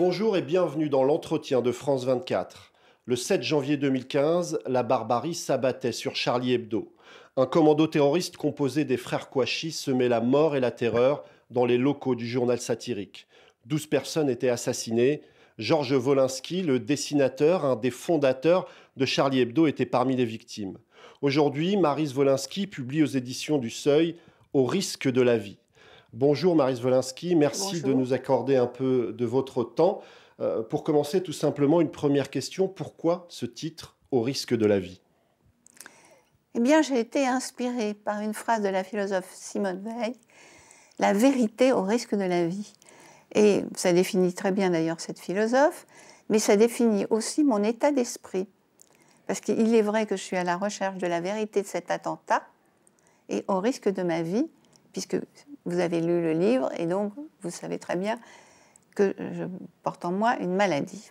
Bonjour et bienvenue dans l'entretien de France 24. Le 7 janvier 2015, la barbarie s'abattait sur Charlie Hebdo. Un commando terroriste composé des frères Kouachi semait la mort et la terreur dans les locaux du journal satirique. 12 personnes étaient assassinées. Georges Wolinski, le dessinateur, un des fondateurs de Charlie Hebdo, était parmi les victimes. Aujourd'hui, maris Wolinski publie aux éditions du Seuil Au risque de la vie. Bonjour Marie Wolinski, merci de nous accorder un peu de votre temps. Euh, pour commencer, tout simplement, une première question. Pourquoi ce titre Au risque de la vie Eh bien, j'ai été inspirée par une phrase de la philosophe Simone Veil, La vérité au risque de la vie. Et ça définit très bien d'ailleurs cette philosophe, mais ça définit aussi mon état d'esprit. Parce qu'il est vrai que je suis à la recherche de la vérité de cet attentat et au risque de ma vie, puisque vous avez lu le livre et donc vous savez très bien que je porte en moi une maladie.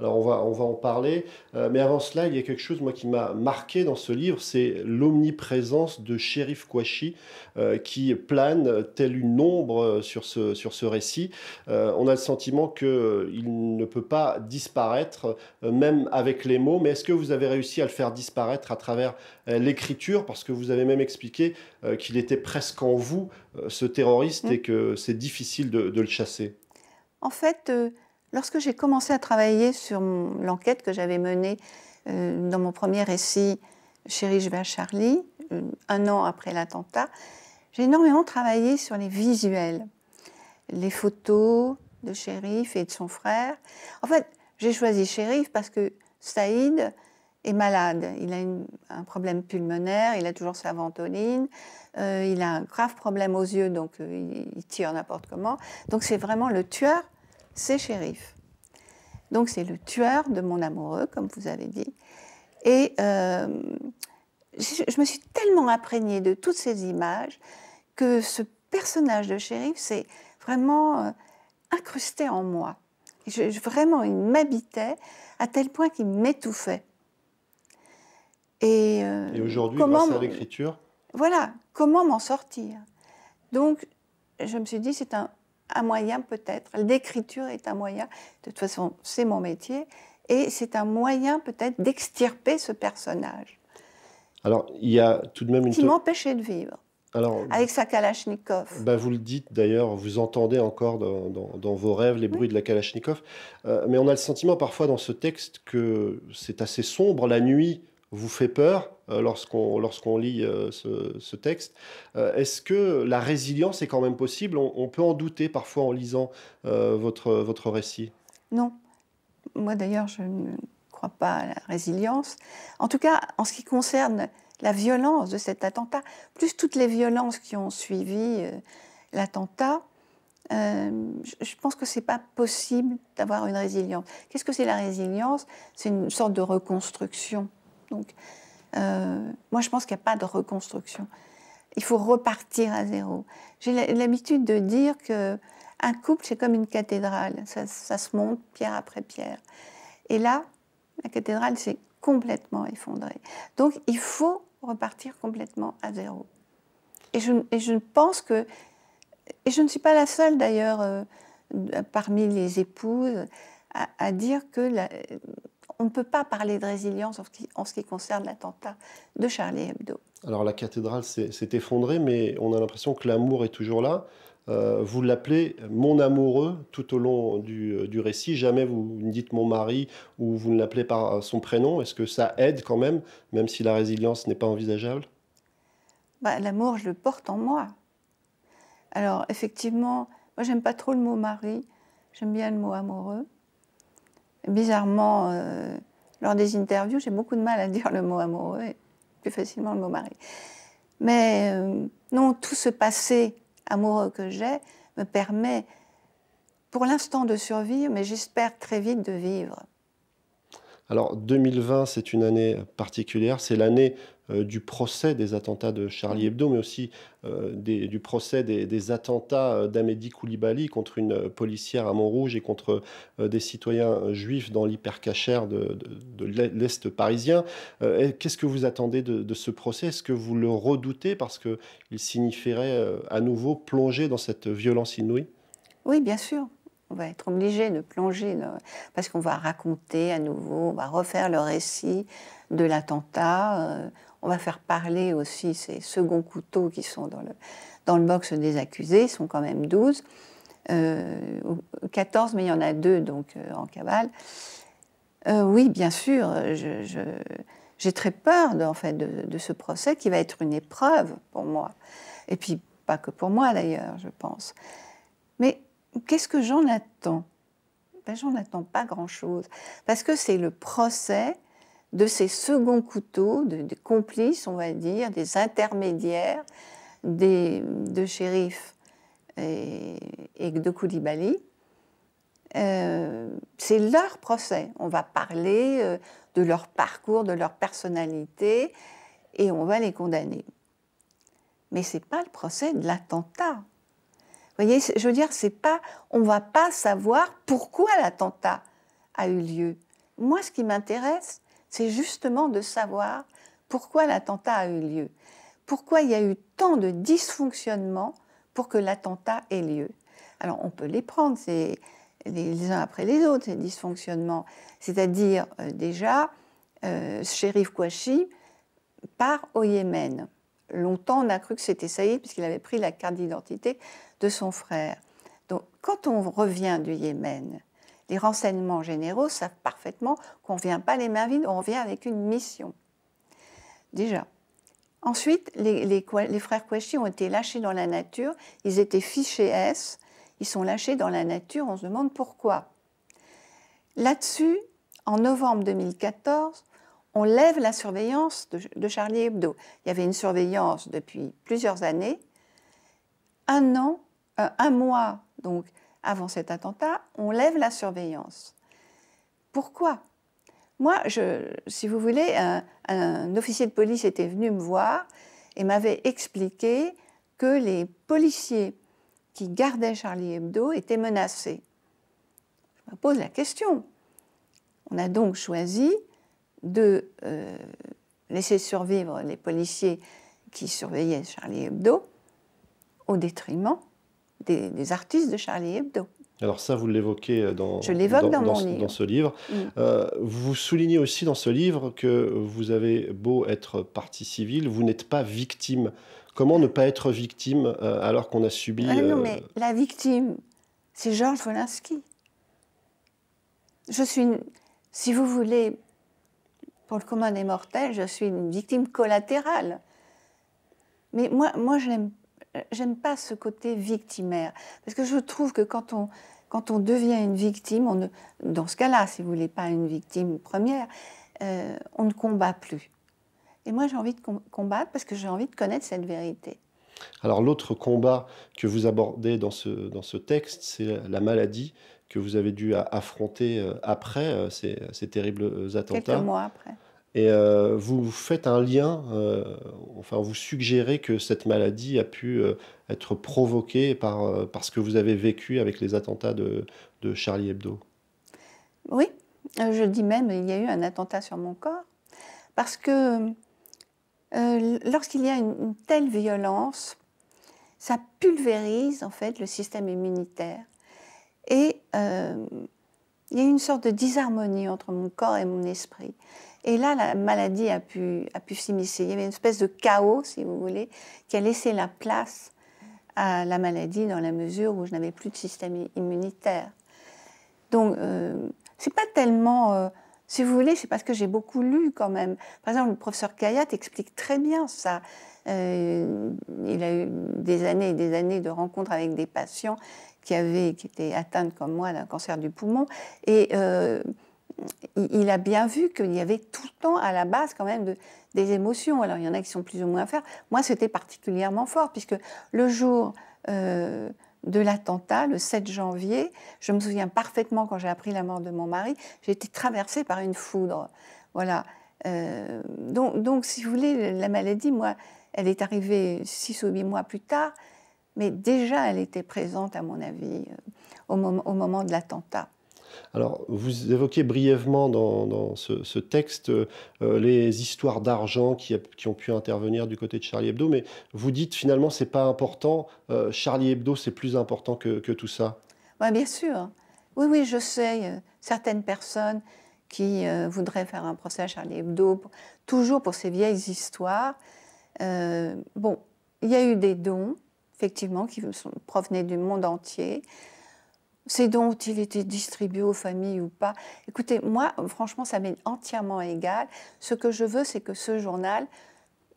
Alors on va, on va en parler. Euh, mais avant cela, il y a quelque chose moi, qui m'a marqué dans ce livre, c'est l'omniprésence de Shérif Kouachi euh, qui plane telle une ombre euh, sur ce, sur ce récit. on a le sentiment qu'il ne peut pas disparaître, même avec les mots. Mais est-ce que vous avez réussi à le faire disparaître à travers l'écriture Parce que vous avez même expliqué qu'il était presque en vous, ce terroriste, mmh. et que c'est difficile de, le chasser. En fait Lorsque j'ai commencé à travailler sur l'enquête que j'avais menée euh, dans mon premier récit, Chérif, je vais Charlie, euh, un an après l'attentat, j'ai énormément travaillé sur les visuels, les photos de Chérif et de son frère. En fait, j'ai choisi Chérif parce que Saïd est malade. Il a un problème pulmonaire, il a toujours sa ventoline, euh, il a un grave problème aux yeux, donc il tire n'importe comment. Donc c'est vraiment le tueur c'est shérif. Donc c'est le tueur de mon amoureux, comme vous avez dit. Et euh, je, me suis tellement imprégnée de toutes ces images que ce personnage de shérif s'est vraiment euh, incrusté en moi. vraiment, il m'habitait à tel point qu'il m'étouffait. Et, euh, Et aujourd'hui, comment l'écriture Voilà, comment m'en sortir Donc, je me suis dit, c'est un un moyen peut-être, l'écriture est un moyen, de toute façon c'est mon métier, et c'est un moyen peut-être d'extirper ce personnage. Alors il y a tout de même une... Qui m'empêchait de vivre. Alors, avec sa Kalachnikov. Bah, vous le dites d'ailleurs, vous entendez encore dans, vos rêves les bruits de la Kalachnikov. Euh, mais on a le sentiment parfois dans ce texte que c'est assez sombre la nuit vous fait peur euh, lorsqu'on lorsqu'on lit euh, ce, texte. Euh, est-ce que la résilience est quand même possible on, peut en douter parfois en lisant votre, votre récit. Non. Moi d'ailleurs, je ne crois pas à la résilience. En tout cas, en ce qui concerne la violence de cet attentat, plus toutes les violences qui ont suivi l'attentat, je pense que ce n'est pas possible d'avoir une résilience. Qu'est-ce que c'est la résilience C'est une sorte de reconstruction. Donc, euh, moi, je pense qu'il n'y a pas de reconstruction. Il faut repartir à zéro. J'ai l'habitude de dire que un couple, c'est comme une cathédrale. Ça, se monte pierre après pierre. Et là, la cathédrale s'est complètement effondrée. Donc, il faut repartir complètement à zéro. Et je, ne je pense que, et je ne suis pas la seule d'ailleurs euh, parmi les épouses à, dire que la, on ne peut pas parler de résilience en ce qui, concerne l'attentat de Charlie Hebdo. Alors la cathédrale s'est effondrée, mais on a l'impression que l'amour est toujours là. Euh, vous l'appelez mon amoureux tout au long euh, du, récit. Jamais vous ne dites mon mari ou vous ne l'appelez par euh, son prénom. Est-ce que ça aide quand même, même si la résilience n'est pas envisageable bah, L'amour, je le porte en moi. Alors effectivement, moi j'aime pas trop le mot mari, j'aime bien le mot amoureux bizarrement, euh, lors des interviews, j'ai beaucoup de mal à dire le mot amoureux et plus facilement le mot mari. Mais euh, non, tout ce passé amoureux que j'ai me permet pour l'instant de survivre, mais j'espère très vite de vivre. Alors 2020, c'est une année particulière, c'est l'année euh, du procès des attentats de Charlie mm. Hebdo, mais aussi euh, du procès des, attentats euh, d'Amédi Koulibaly contre une policière à Montrouge et contre des citoyens juifs dans l'hypercachère de, l'Est parisien. Qu'est-ce que vous attendez de, ce procès Est-ce que vous le redoutez parce qu'il signifierait à nouveau plonger dans cette violence inouïe Oui, bien sûr on va être obligé de plonger, parce qu'on va raconter à nouveau, on va refaire le récit de l'attentat. On va faire parler aussi ces seconds couteaux qui sont dans le, dans le box des accusés, ils sont quand même 12, euh, 14, mais il y en a deux donc euh, en cavale. Euh, oui, bien sûr, j'ai très peur de, fait, de, ce procès qui va être une épreuve pour moi. Et puis, pas que pour moi d'ailleurs, je pense. Mais qu'est-ce que j'en attends ben, J'en attends pas grand-chose. Parce que c'est le procès de ces seconds couteaux, de, des complices, on va dire, des intermédiaires, des, de shérifs et, de Koulibaly. Euh, c'est leur procès. On va parler euh, de leur parcours, de leur personnalité, et on va les condamner. Mais c'est pas le procès de l'attentat. Vous voyez, je veux dire, c'est pas, on va pas savoir pourquoi l'attentat a eu lieu. Moi, ce qui m'intéresse, c'est justement de savoir pourquoi l'attentat a eu lieu, pourquoi il y a eu tant de dysfonctionnements pour que l'attentat ait lieu. Alors on peut les prendre les, uns après les autres, ces dysfonctionnements. C'est-à-dire euh, déjà, euh, Kouachi part au Yémen. Longtemps, on a cru que c'était Saïd, puisqu'il avait pris la carte d'identité de son frère. Donc, quand on revient du Yémen, les renseignements généraux savent parfaitement qu'on ne vient pas les mains vides, on vient avec une mission. Déjà. Ensuite, les, frères Kouachi ont été lâchés dans la nature. Ils étaient fichés S. Ils sont lâchés dans la nature. On se demande pourquoi. Là-dessus, en novembre 2014, on lève la surveillance de, Charlie Hebdo. Il y avait une surveillance depuis plusieurs années. Un an, euh, un mois donc avant cet attentat, on lève la surveillance. Pourquoi Moi, si vous voulez, un, officier de police était venu me voir et m'avait expliqué que les policiers qui gardaient Charlie Hebdo étaient menacés. Je me pose la question. On a donc choisi de euh, laisser survivre les policiers qui surveillaient Charlie Hebdo au détriment des, artistes de Charlie Hebdo. Alors ça, vous l'évoquez dans, dans, dans, ce livre. Mm. Euh, vous soulignez aussi dans ce livre que vous avez beau être partie civile, vous n'êtes pas victime. Comment ne pas être victime euh, alors qu'on a subi... non, euh, mais la victime, c'est Georges Wolinski. Je suis, une, si vous voulez, pour le commun des mortels, je suis une victime collatérale. Mais moi, moi je n'aime euh, j'aime pas ce côté victimaire, parce que je trouve que quand on, quand on devient une victime, dans ce cas-là, si vous voulez pas une victime première, euh, on ne combat plus. Et moi, j'ai envie de combattre parce que j'ai envie de connaître cette vérité. Alors l'autre combat que vous abordez dans ce, dans ce texte, c'est la maladie que vous avez dû affronter euh, après ces, ces terribles attentats. Quelques mois après. Et euh, vous faites un lien, euh, enfin vous suggérez que cette maladie a pu euh, être provoquée par, parce ce que vous avez vécu avec les attentats de, Charlie Hebdo. Oui, je dis même, il y a eu un attentat sur mon corps, parce que lorsqu'il y a une, une, telle violence, ça pulvérise en fait le système immunitaire. Et il y a eu une sorte de disharmonie entre mon corps et mon esprit. Et là, la maladie a pu, a pu s'immiscer. Il y avait une espèce de chaos, si vous voulez, qui a laissé la place à la maladie dans la mesure où je n'avais plus de système immunitaire. Donc, euh, c'est pas tellement, euh, si vous voulez, c'est parce que j'ai beaucoup lu quand même. Par exemple, le professeur Kayat explique très bien ça. Euh, il a eu des années et des années de rencontres avec des patients qui, avait, qui était atteinte comme moi d'un cancer du poumon. Et euh, il, a bien vu qu'il y avait tout le temps à la base quand même des émotions. Alors il y en a qui sont plus ou moins faire Moi, c'était particulièrement fort puisque le jour... Euh, de l'attentat, le 7 janvier. Je me souviens parfaitement quand j'ai appris la mort de mon mari, j'ai été traversée par une foudre. Voilà. Euh, donc, donc, si vous voulez, la maladie, moi, elle est arrivée 6 ou 8 mois plus tard mais déjà elle était présente, à mon avis, euh, au, au moment de l'attentat. Alors, vous évoquez brièvement dans, ce, texte euh, les histoires d'argent qui, ont pu intervenir du côté de Charlie Hebdo, mais vous dites finalement c'est pas important, euh, Charlie Hebdo c'est plus important que, tout ça. Oui, bien sûr. Oui, oui, je sais, certaines personnes qui voudraient faire un procès à Charlie Hebdo, toujours pour ces vieilles histoires. bon, il y a eu des dons, effectivement, qui provenaient du monde entier. C'est dont il était distribué aux familles ou pas. Écoutez, moi, franchement, ça m'est entièrement égal. Ce que je veux, c'est que ce journal,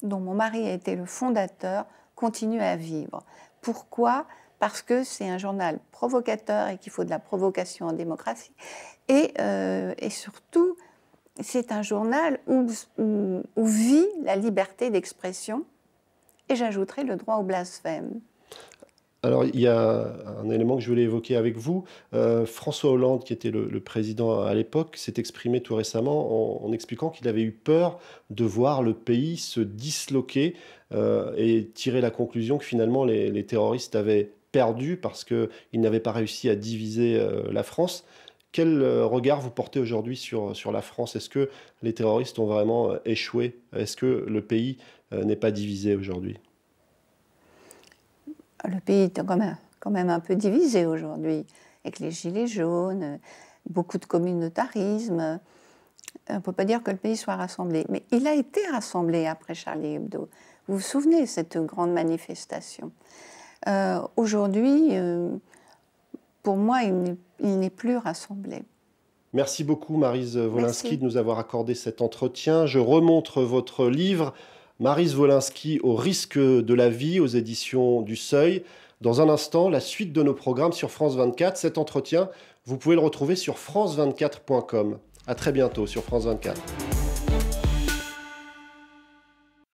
dont mon mari a été le fondateur, continue à vivre. Pourquoi Parce que c'est un journal provocateur et qu'il faut de la provocation en démocratie. Et, euh, surtout, c'est un journal où vit la liberté d'expression et j'ajouterai le droit au blasphème. Alors, il y a un élément que je voulais évoquer avec vous. Euh, François Hollande, qui était le, président à l'époque, s'est exprimé tout récemment en, expliquant qu'il avait eu peur de voir le pays se disloquer euh, et tirer la conclusion que finalement les, terroristes avaient perdu parce qu'ils n'avaient pas réussi à diviser euh, la France. Quel regard vous portez aujourd'hui sur la France Est-ce que les terroristes ont vraiment échoué Est-ce que le pays n'est pas divisé aujourd'hui ah, le pays est quand même, quand même un peu divisé aujourd'hui, avec les gilets jaunes, beaucoup de communautarisme. On ne peut pas dire que le pays soit rassemblé. Mais il a été rassemblé après Charlie Hebdo. Vous vous souvenez, cette grande manifestation. Euh, aujourd'hui, euh, pour moi, il n'est plus rassemblé. Merci beaucoup, Marise Wolinski, de nous avoir accordé cet entretien. Je remontre votre livre Maris Wolinski au risque de la vie aux éditions du Seuil. Dans un instant, la suite de nos programmes sur France 24. Cet entretien, vous pouvez le retrouver sur france24.com. À très bientôt sur France 24.